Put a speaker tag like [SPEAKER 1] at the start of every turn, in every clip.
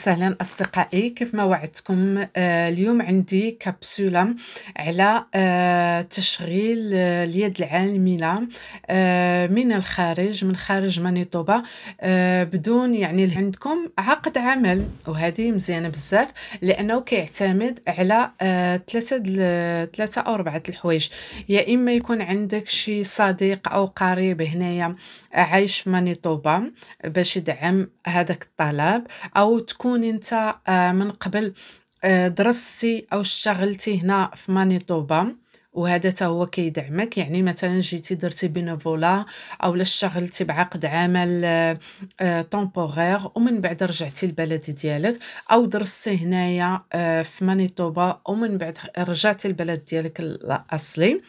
[SPEAKER 1] وسهلا أصدقائي كيف ما وعدتكم آه، اليوم عندي كبسولة على آه، تشغيل آه، اليد العاملة من الخارج من خارج مانيتوبا بدون يعني عندكم عقد عمل وهذه مزيانة بزاف لأنه كيعتمد على ثلاثة ثلاثة أو أربعة الحوايج يا إما يكون عندك شي صديق أو قريب هنايا عايش في مانيتوبا باش يدعم هذاك الطلب أو تكون تكون انت آه، من قبل آه، درستي او اشتغلتي هنا في مانيتوبا وهذا تا هو كيدعمك يعني مثلا جيتي درتي بينوفولا او اشتغلتي بعقد عمل تومبوغير آه، ومن بعد رجعتي البلد ديالك او درستي هنايا في مانيتوبا ومن بعد رجعتي البلد ديالك الاصلي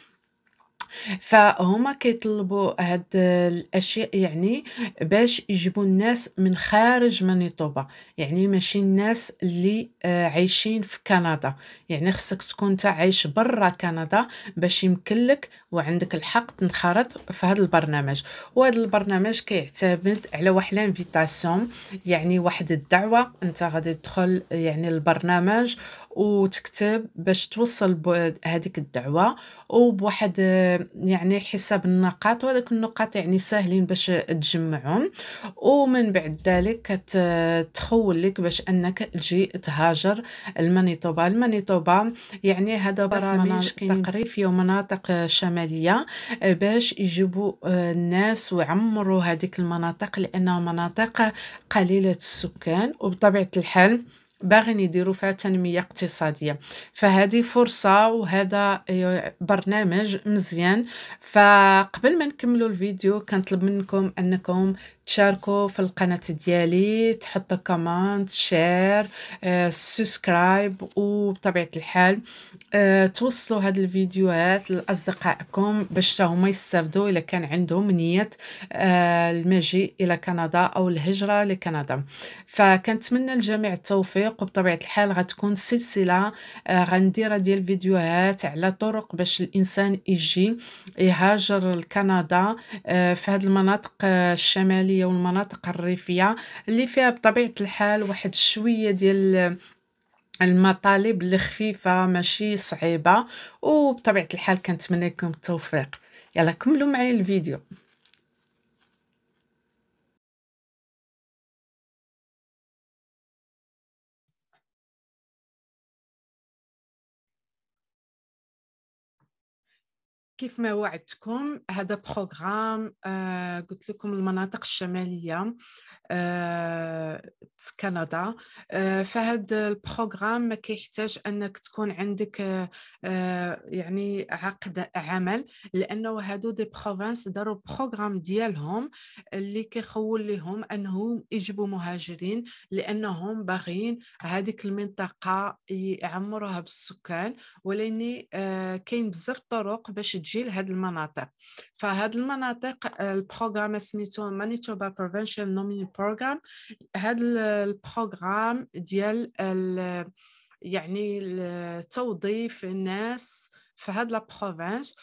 [SPEAKER 1] فهما كيطلبوا هاد الاشياء يعني باش يجيبوا الناس من خارج مانيطوبا يعني ماشي الناس اللي آه، عايشين في كندا يعني خصك تكون انت عايش برا كندا باش يمكن لك وعندك الحق تنخرط في هذا البرنامج وهذا البرنامج كيعتمد على واحد لانفيتاسيون يعني واحد الدعوه انت غادي تدخل يعني البرنامج وتكتب باش توصل بهذيك الدعوه وبواحد آه، يعني حساب النقاط وهذوك النقاط يعني ساهلين باش تجمعهم ومن بعد ذلك تخول لك باش انك تجي تهاجر المانيتوبا المانيتوبا يعني هذا برامج تقريب في مناطق شماليه آه، باش يجيبوا آه، الناس ويعمروا هذيك المناطق لانها مناطق قليله السكان وبطبيعه الحال باغين يديروا فيها تنميه اقتصاديه فهذه فرصه وهذا آه، برنامج مزيان فقبل ما نكملوا الفيديو كنطلب منكم انكم تشاركوا في القناه ديالي تحطوا كومنت شير آه، سبسكرايب وبطبيعه الحال أه توصلوا هاد الفيديوهات لاصدقائكم باش هما يستافدوا الا كان عندهم نيه أه المجيء الى كندا او الهجره لكندا فكنتمنى الجميع التوفيق وبطبيعه الحال غتكون سلسله أه غنديرها ديال فيديوهات على طرق باش الانسان يجي يهاجر لكندا أه في هاد المناطق آه، الشماليه والمناطق الريفيه اللي فيها بطبيعه الحال واحد شويه ديال المطالب الخفيفة ماشي صعيبة وبطبيعة الحال كنتمنى لكم التوفيق يلا كملوا معي الفيديو كيف ما وعدتكم هذا بروغرام آه قلت لكم المناطق الشماليه آه، في كندا آه، فهاد البروغرام ما كيحتاج انك تكون عندك آه، يعني عقد عمل لانه هادو دي بروفانس داروا بروغرام ديالهم اللي كيخول لهم انهم يجيبوا مهاجرين لانهم باغيين هذيك المنطقه يعمروها بالسكان ولاني كاين بزاف الطرق باش تجي لهاد المناطق فهاد المناطق البروغرام سميتو مانيتوبا بريفنشن نومين البروغرام هذا البروغرام ديال يعني توظيف الناس في هاد لابروفانس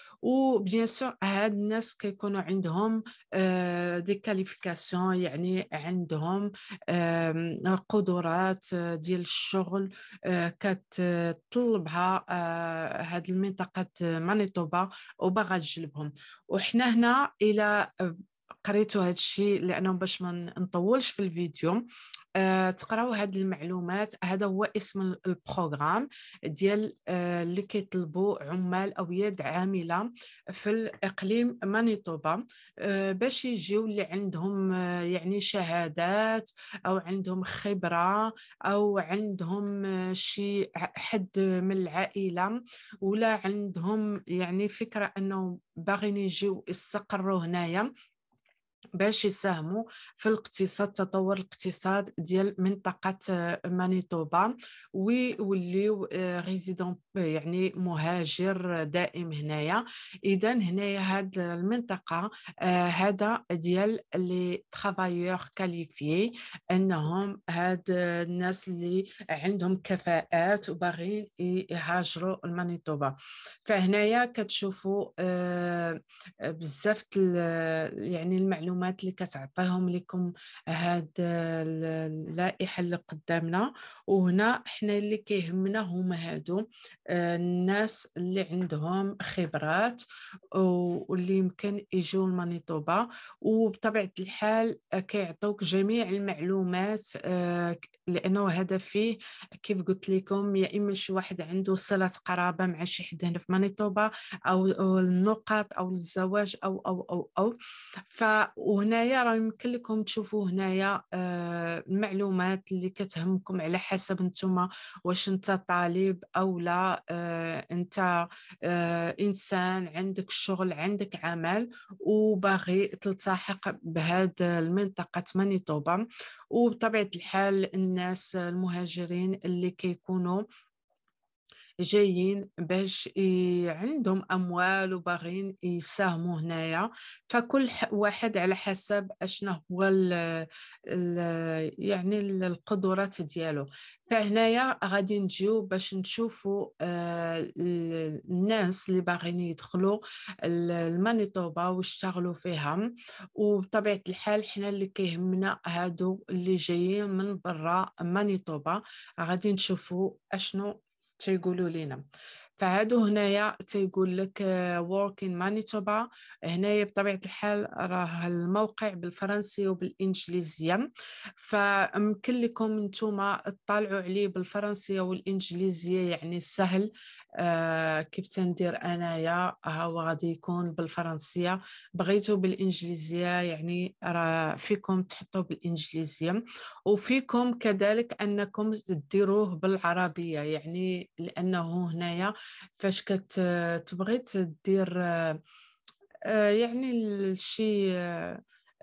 [SPEAKER 1] بيان سور هاد الناس كيكونوا عندهم دي آه، كاليفيكاسيون يعني عندهم قدرات آه، ديال الشغل آه، كتطلبها هاد المنطقة مانيتوبا وباغا تجلبهم وحنا هنا الى قريتوا هذا الشيء لانه باش ما نطولش في الفيديو أه تقراو هذه المعلومات هذا هو اسم البروغرام ديال أه اللي كيطلبوا عمال او يد عامله في الاقليم مانيتوبا أه باش يجيو اللي عندهم آه، يعني شهادات او عندهم خبره او عندهم آه، شي حد من العائله ولا عندهم يعني فكره انه باغيين يجيو يستقروا هنايا باش يساهموا في الاقتصاد تطور الاقتصاد ديال منطقة آه، مانيتوبا ويوليو آه، ريزيدون يعني مهاجر دائم هنايا اذا هنايا هاد المنطقة آه، هذا ديال لي ترافايور كاليفي انهم هاد الناس اللي عندهم كفاءات وباغيين يهاجروا لمانيتوبا فهنايا كتشوفوا بزاف يعني المعلومات المعلومات اللي كتعطيهم لكم هاد اللائحه اللي قدامنا وهنا حنا اللي كيهمنا هما هادو آه، الناس اللي عندهم خبرات واللي يمكن يجيو لمانيتوبا وبطبيعه الحال آه، كيعطوك جميع المعلومات آه، لانه هذا فيه كيف قلت لكم يا اما شي واحد عنده صله قرابه مع شي حد هنا في مانيتوبا او النقط او الزواج او او او او ف وهنايا راه يمكن لكم تشوفوا هنايا المعلومات آه، اللي كتهمكم على حسب نتوما واش انت طالب او لا آه، انت آه، انسان عندك شغل عندك عمل وباغي تلتحق بهذه المنطقه مانيتوبا وبطبيعه الحال الناس المهاجرين اللي كيكونوا جايين باش عندهم اموال وباغين يساهموا هنايا فكل واحد على حسب اشنا هو الـ الـ يعني القدرات ديالو فهنايا غادي نجيو باش نشوفوا آه، الناس اللي باغين يدخلوا المانيتوبا ويشتغلوا فيها وبطبيعه الحال حنا اللي كيهمنا هادو اللي جايين من برا مانيتوبا غادي نشوفوا اشنو تيقولوا لينا فهادو هنايا تيقول لك وورك ان مانيتوبا هنايا بطبيعه الحال راه الموقع بالفرنسي وبالانجليزيه فممكن لكم نتوما تطالعوا عليه بالفرنسيه والانجليزيه يعني سهل آه، كيف تندير انايا ها آه، هو غادي يكون بالفرنسيه بغيتو بالانجليزيه يعني راه فيكم تحطوه بالانجليزيه وفيكم كذلك انكم ديروه بالعربيه يعني لانه هنايا فاش كتبغي تدير آه، يعني الشيء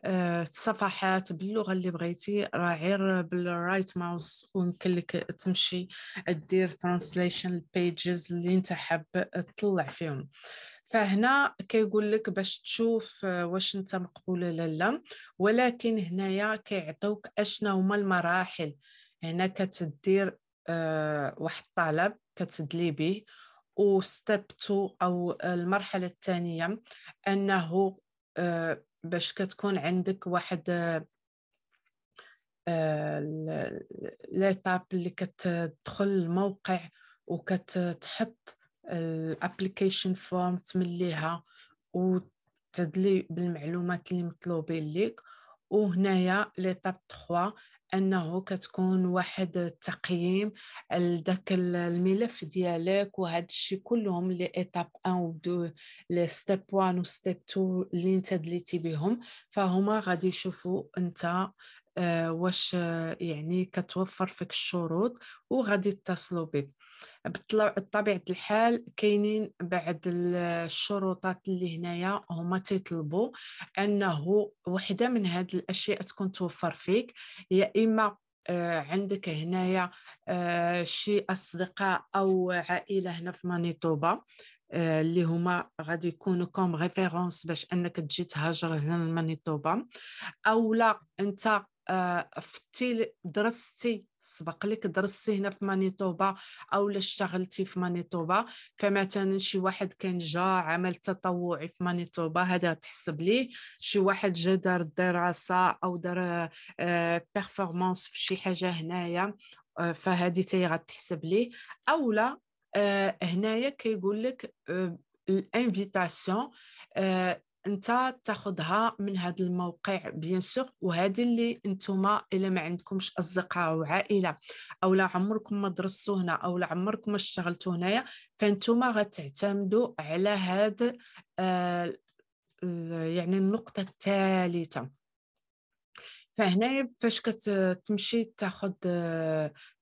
[SPEAKER 1] آه، الصفحات باللغه اللي بغيتي راه غير بالرايت ماوس ويمكن لك تمشي دير ترانسليشن البيجز اللي انت حاب تطلع فيهم فهنا كيقول لك باش تشوف واش انت مقبول ولا لا ولكن هنايا كيعطيوك اشنا هما المراحل هنا كتدير آه، واحد الطلب كتدلي به وستيب 2 او المرحله الثانيه انه آه، باش كتكون عندك واحد آه، ليتاب اللي كتدخل الموقع وكتحط الابليكيشن فورم تمليها وتدلي بالمعلومات اللي مطلوبين ليك وهنايا ليتاب 3 انه كتكون واحد التقييم على داك الملف ديالك وهذا الشيء كلهم لي ايتاب 1 و 2 لي ستيب 1 و ستيب 2 اللي انت دليتي بهم فهما غادي يشوفوا انت آه، واش آه، يعني كتوفر فيك الشروط وغادي يتصلوا بك بطبيعه الحال كاينين بعض الشروطات اللي هنايا هما تيطلبوا انه وحده من هاد الاشياء تكون توفر فيك يا اما آه، عندك هنايا آه، شي اصدقاء او عائله هنا في مانيتوبا آه، اللي هما غادي يكونوا كوم ريفيرونس باش انك تجي تهاجر هنا لمانيتوبا اولا انت آه، فتي درستي سبق لك درستي هنا في مانيتوبا او اشتغلتي في مانيتوبا فمثلا شي واحد كان جا عمل تطوعي في مانيتوبا هذا تحسب ليه شي واحد جا دار دراسه او دار بيرفورمانس آه، في شي حاجه هنايا آه، فهذه تاي غتحسب ليه او لا هنايا كيقول لك الانفيتاسيون انت تاخذها من هذا الموقع بيان سور وهذه اللي انتم الا ما عندكمش اصدقاء او عائله او لا عمركم ما درستوا هنا او لا عمركم ما اشتغلتوا هنايا فانتم غتعتمدوا على هذا آه يعني النقطه الثالثه فهنا فاش كتمشي تاخد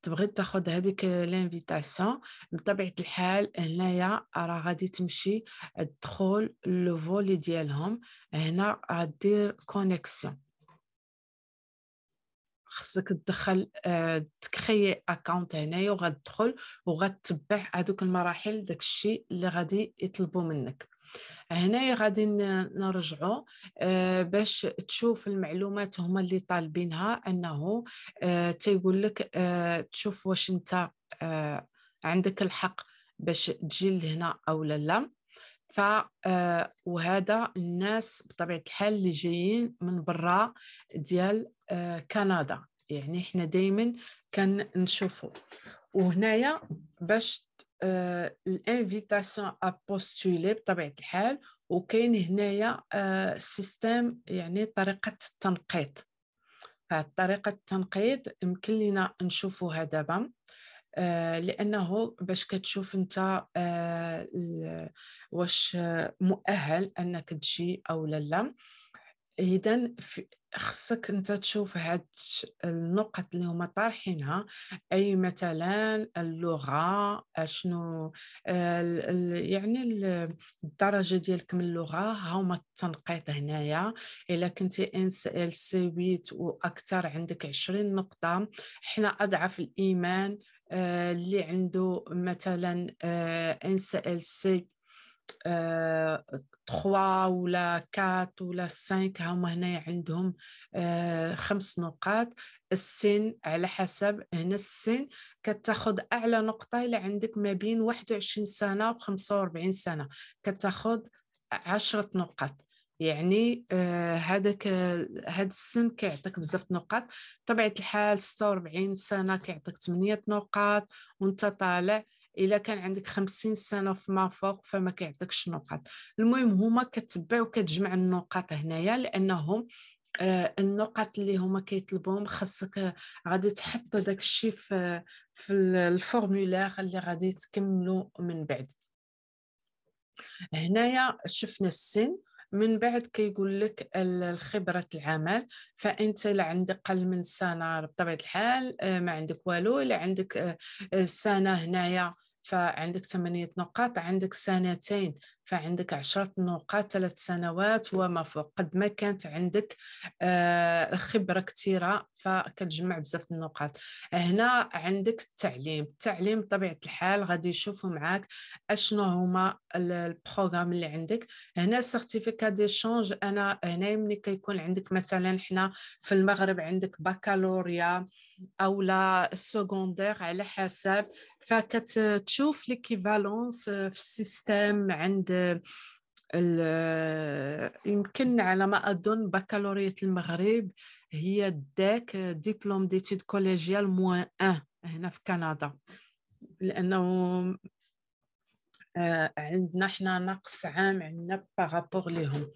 [SPEAKER 1] تبغي تاخد هذيك لانفيتاسيون بطبيعه الحال هنايا راه غادي تمشي تدخل لو فولي ديالهم هنا غدير كونيكسيون خصك تدخل اه تكري اكونت هنايا وغتدخل وغتتبع هذوك المراحل داكشي اللي غادي يطلبوا منك هنايا غادي نرجعوا آه، باش تشوف المعلومات هما اللي طالبينها انه آه، تيقول لك آه، تشوف واش انت عندك الحق باش تجي لهنا او لا لا ف وهذا الناس بطبيعه الحال اللي جايين من برا ديال كندا يعني احنا دائما كنشوفوا وهنايا باش آه، الانفيتاسيون ا بوستولي بطبيعه الحال وكاين هنايا آه، سيستيم يعني طريقه التنقيط فطريقه التنقيط يمكن لينا نشوفوها دابا آه، لانه باش كتشوف انت واش مؤهل انك تجي او لا لا اذا خصك انت تشوف هاد النقط اللي هما طارحينها اي مثلا اللغه اشنو آه، يعني الدرجه ديالك من اللغه ها هما التنقيط هنايا الا كنتي ان ال سي واكثر عندك 20 نقطه حنا اضعف الايمان آه، اللي عنده مثلا آه، ان سي ال سي آه، تخوا ولا 4 ولا سانك هما هنا عندهم آه، خمس نقاط السن على حسب هنا السن كتاخذ اعلى نقطه الى عندك ما بين 21 سنه و 45 سنه كتاخذ 10 نقاط يعني آه، هذاك آه هذا السن كيعطيك بزاف نقاط طبيعه الحال 46 سنه كيعطيك 8 نقاط وانت طالع الا كان عندك خمسين سنه فما فوق فما كيعطيكش النقاط المهم هما كتبع وكتجمع النقاط هنايا لانهم آه، النقط اللي هما كيطلبوهم خاصك غادي تحط داك الشيء في في الفورمولير اللي غادي تكملوا من بعد هنايا شفنا السن من بعد كيقول لك الخبرة العمل فأنت لا عندك قل من سنة بطبيعة الحال آه، ما عندك والو لا عندك آه، سنة هنايا فعندك ثمانية نقاط عندك سنتين فعندك عشرة نقاط ثلاث سنوات وما فوق قد ما كانت عندك آه، خبرة كثيرة فكتجمع بزاف النقاط هنا عندك التعليم التعليم بطبيعة الحال غادي يشوفوا معاك اشنو هما البروغرام اللي عندك هنا سيرتيفيكا شونج انا هنا ملي كيكون عندك مثلا حنا في المغرب عندك بكالوريا او لا سكوندير على حسب فكتشوف ليكيفالونس في السيستم عند يمكن على ما اظن بكالوريا المغرب هي داك ديبلوم ديتيد كوليجيال موان ان هنا في كندا لانه آه، عندنا حنا نقص عام عندنا بارابور ليهم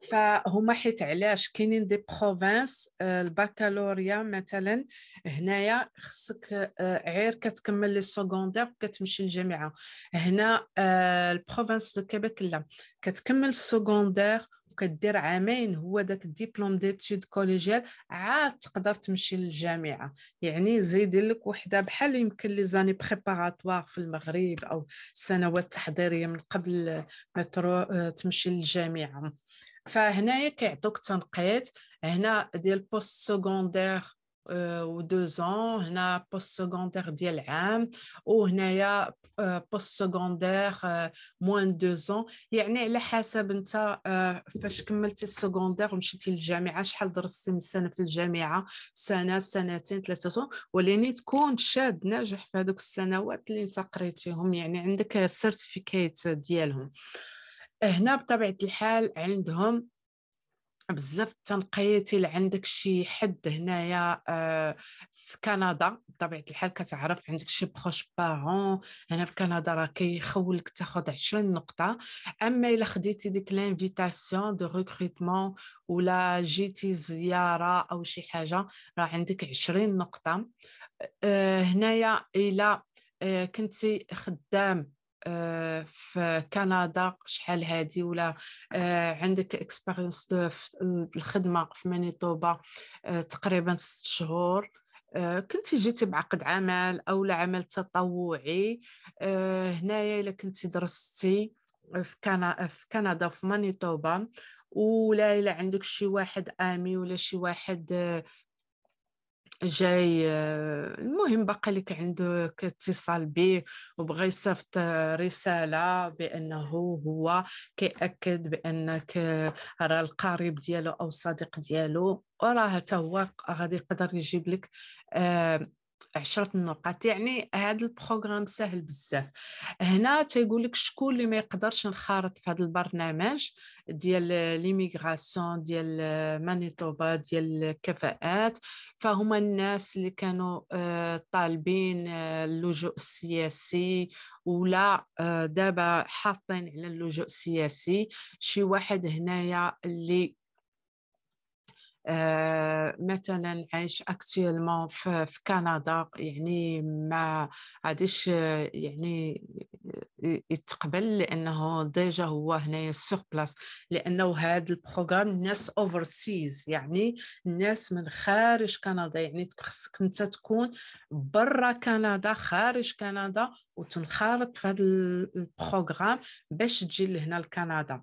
[SPEAKER 1] فهما حيت علاش كاينين دي بروفانس الباكالوريا آه، مثلا هنايا خصك آه، غير كتكمل لي سكوندير كتمشي للجامعه هنا آه، البروفانس دو كيبيك لا كتكمل السكوندير وكدير عامين هو داك الدبلوم ديتود كوليجيال عاد تقدر تمشي للجامعه يعني زيد لك وحده بحال يمكن لي زاني بريباراتوار في المغرب او السنوات التحضيريه من قبل ما تمشي للجامعه فهنايا كيعطوك تنقيط هنا ديال بوست سكوندير و دو زون هنا بوست سكوندير ديال عام وهنايا بوست سكوندير موان دو زون يعني على حسب انت euh, فاش كملتي السكوندير ومشيتي للجامعه شحال درستي من سنه في الجامعه سنه سنتين ثلاثه سنين وليني تكون شاب ناجح في هذوك السنوات اللي انت قريتيهم يعني عندك سيرتيفيكيت ديالهم هنا بطبيعه الحال عندهم بزاف التنقيات الى عندك شي حد هنايا آه، في كندا بطبيعه الحال كتعرف عندك شي بخوش بارون هنا في كندا راه كيخولك تاخد 20 نقطه اما الا خديتي ديك لانفيتاسيون دو ريكروتمون ولا جيتي زياره او شي حاجه راه عندك 20 نقطه آه، هنايا الا آه، كنتي خدام آه، في كندا شحال هادي ولا آه، عندك اكسبيرينس الخدمه في مانيتوبا آه، تقريبا ست شهور كنتي جيتي بعقد عمل او عمل تطوعي هنايا الا كنتي درستي في كندا في كندا في مانيتوبا ولا الا عندك شي واحد امي ولا شي واحد جاي آه، المهم بقى لك عنده اتصال به وبغى يصيفط رساله بانه هو كيأكد بانك آه، راه القريب ديالو او صديق ديالو وراه حتى هو غادي يقدر يجيب لك آه، عشرة النقاط يعني هذا البروغرام سهل بزاف هنا تيقول لك شكون اللي ما يقدرش نخارط في هذا البرنامج ديال ليميغراسيون ديال مانيتوبا ديال الكفاءات فهما الناس اللي كانوا آه، طالبين آه، اللجوء السياسي ولا آه، دابا حاطين على اللجوء السياسي شي واحد هنايا اللي آه، مثلا عايش اكتويلمون في, في كندا يعني ما غاديش يعني يتقبل لانه ديجا هو هنايا سوغ بلاس لانه هذا البروغرام ناس اوفر سيز يعني ناس من خارج كندا يعني خصك انت تكون برا كندا خارج كندا وتنخرط في هذا البروغرام باش تجي لهنا لكندا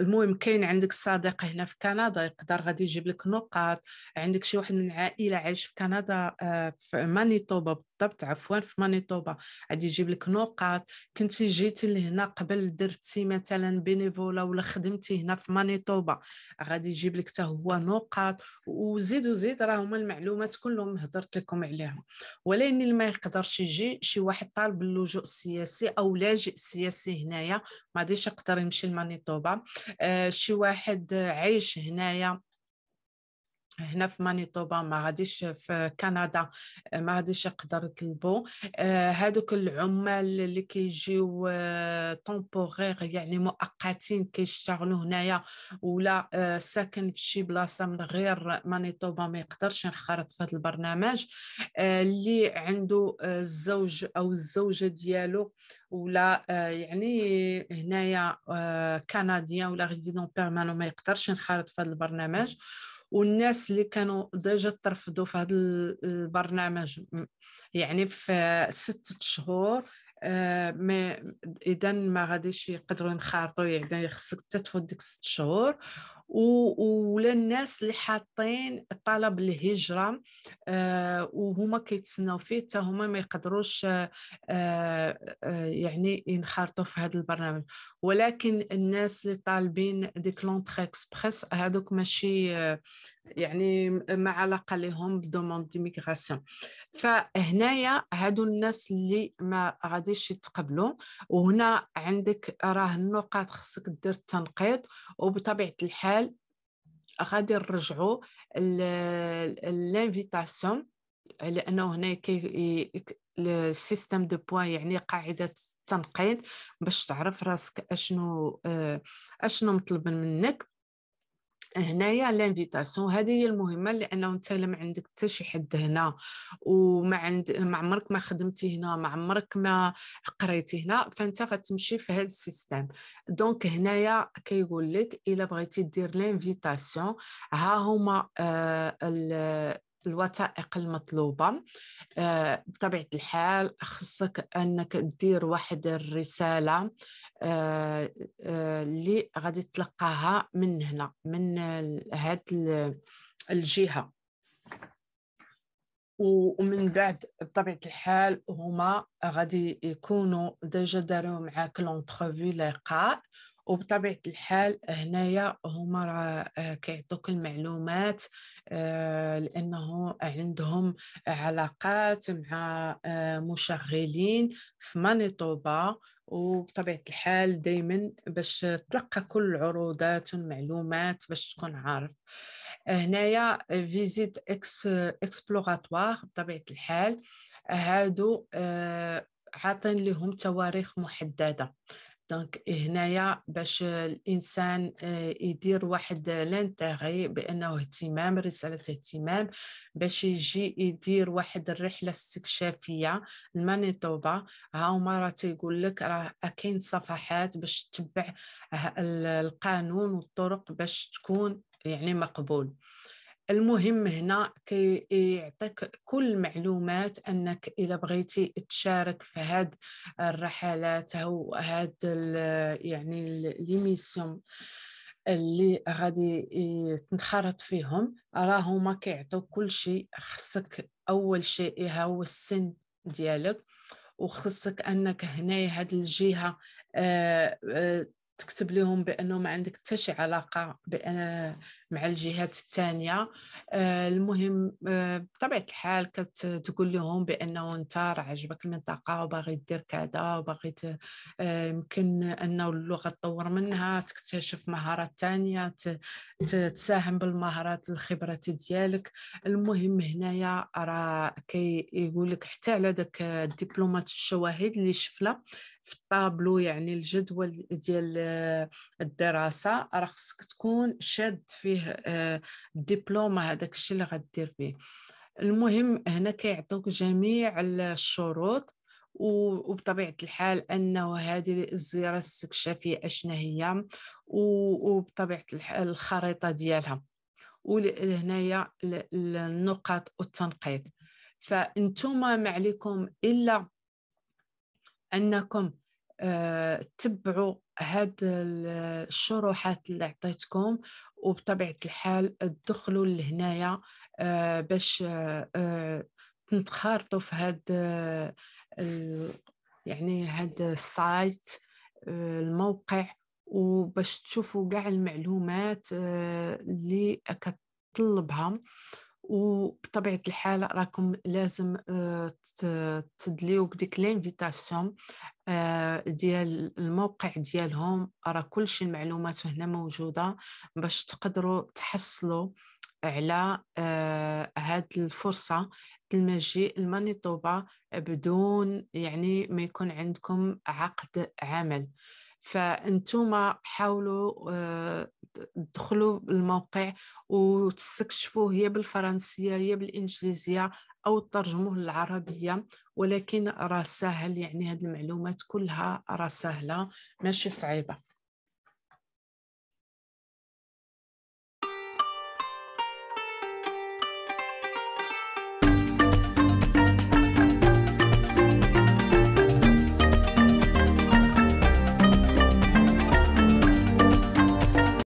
[SPEAKER 1] المهم كاين عندك صديق هنا في كندا يقدر غادي يجيب لك نقاط عندك شي واحد من العائله عايش في كندا آه، في مانيتوبا بالضبط عفوا في مانيتوبا غادي يجيب لك نقاط كنتي جيتي لهنا قبل درتي مثلا بينيفولا ولا خدمتي هنا في مانيتوبا غادي يجيب لك حتى هو نقاط وزيد وزيد راه هما المعلومات كلهم هضرت لكم عليهم ولكن اللي ما يقدرش يجي شي واحد طالب اللجوء السياسي او لاجئ سياسي هنايا ما غاديش يقدر يمشي لمانيتوبا آه، شي واحد عايش هنايا هنا في مانيتوبا ما غاديش في كندا آه، ما غاديش يقدر يطلبوا آه، هذوك العمال اللي كيجيو تومبوغيغ آه، يعني مؤقتين كيشتغلوا هنايا ولا ساكن في شي بلاصه من غير مانيتوبا ما يقدرش ينخرط في هذا البرنامج اللي عنده الزوج او الزوجه ديالو ولا يعني هنايا كنديان ولا ريزيدون بيرمانون ما يقدرش ينخرط في هذا البرنامج والناس اللي كانوا ديجا ترفضوا في هذا آه، البرنامج يعني في ستة شهور آه، ما اذا ما غاديش يقدروا ينخرطوا يعني خصك تتفوت ديك ست شهور ولا الناس اللي حاطين طلب الهجره آه وهما كيتسناو فيه حتى هما ما يقدروش آه آه يعني ينخرطوا في هذا البرنامج ولكن الناس اللي طالبين ديك لونتر اكسبريس هذوك ماشي آه، يعني ما علاقه لهم بدوموند ديميغراسيون فهنايا هادو الناس اللي ما غاديش يتقبلوا وهنا عندك راه النقاط خصك دير التنقيط وبطبيعه الحال غادي نرجعوا لانفيتاسيون لانه هنا كي السيستم دو بوان يعني قاعده التنقيط باش تعرف راسك اشنو اشنو مطلوب منك هنايا لانفيتاسيون هذه هي المهمه لانه انت لا ما عندك حتى شي حد هنا وما عند ما عمرك ما خدمتي هنا ما عمرك ما قريتي هنا فانت غتمشي في هذا السيستم دونك هنايا كيقول لك الا بغيتي دير لانفيتاسيون ها هما آه الوثائق المطلوبة آه، بطبيعة الحال خصك أنك دير واحد الرسالة آه، آه، اللي غادي تلقاها من هنا من هاد الجهة ومن بعد بطبيعة الحال هما غادي يكونوا ديجا داروا معاك لونترفي لقاء وبطبيعه الحال هنايا هما راه آه، كيعطوك المعلومات آه، لانه عندهم علاقات مع آه، مشغلين في مانيتوبا وبطبيعه الحال دائما باش تلقى كل العروضات والمعلومات باش تكون عارف هنايا فيزيت اكس اكسبلوراتوار بطبيعه الحال هادو عاطين لهم تواريخ محدده دونك هنايا باش الانسان آه، يدير واحد لانتيغي بانه اهتمام رساله اهتمام باش يجي يدير واحد الرحله استكشافيه المانيتوبا ها هما راه تيقول لك راه كاين صفحات باش تتبع القانون والطرق باش تكون يعني مقبول المهم هنا كيعطيك كل المعلومات انك الا بغيتي تشارك في هاد الرحلات او هاد يعني ليميسيون اللي غادي تنخرط فيهم راهما كيعطيو كل شيء خصك اول شيء ها إيه هو السن ديالك وخصك انك هنايا هاد الجهه آآ آه، آآ آه، تكتب لهم بانه ما عندك حتى شي علاقه بان مع الجهات الثانيه آه، المهم آه، بطبيعه الحال كتقول لهم بانه انت راه عجبك المنطقه وباغي دير كذا وباغي آه، يمكن انه اللغه تطور منها تكتشف مهارات ثانيه تساهم بالمهارات الخبرات ديالك المهم هنايا راه كيقول لك حتى على داك الدبلومات الشواهد اللي شفنا في الطابلو يعني الجدول ديال الدراسه راه خصك تكون شاد فيه فيه آه، الدبلوم هذاك الشيء اللي غدير فيه المهم هنا كيعطوك جميع الشروط وبطبيعه الحال انه هذه الزياره الاستكشافيه اشنا هي وبطبيعه الحال الخريطه ديالها وهنايا النقاط والتنقيط فانتم ما عليكم الا انكم آه، تبعوا هاد الشروحات اللي عطيتكم وبطبيعه الحال تدخلوا لهنايا آه، باش تنتخارطوا آه، آه، في هاد يعني هاد السايت الموقع وباش تشوفوا كاع المعلومات اللي كتطلبها وبطبيعه الحال راكم لازم آه، تدليو بديك لانفيتاسيون آه، ديال الموقع ديالهم راه كلشي المعلومات هنا موجوده باش تقدروا تحصلوا على آه، هاد الفرصه المجيء المنطوبه بدون يعني ما يكون عندكم عقد عمل فانتوما حاولوا آه، تدخلوا الموقع وتستكشفوه هي بالفرنسيه هي بالانجليزيه او ترجموه للعربيه ولكن راه سهل يعني هذه المعلومات كلها راه سهله ماشي صعيبه